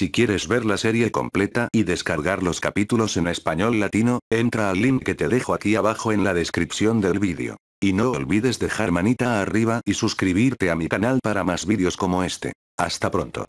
Si quieres ver la serie completa y descargar los capítulos en español latino, entra al link que te dejo aquí abajo en la descripción del vídeo. Y no olvides dejar manita arriba y suscribirte a mi canal para más vídeos como este. Hasta pronto.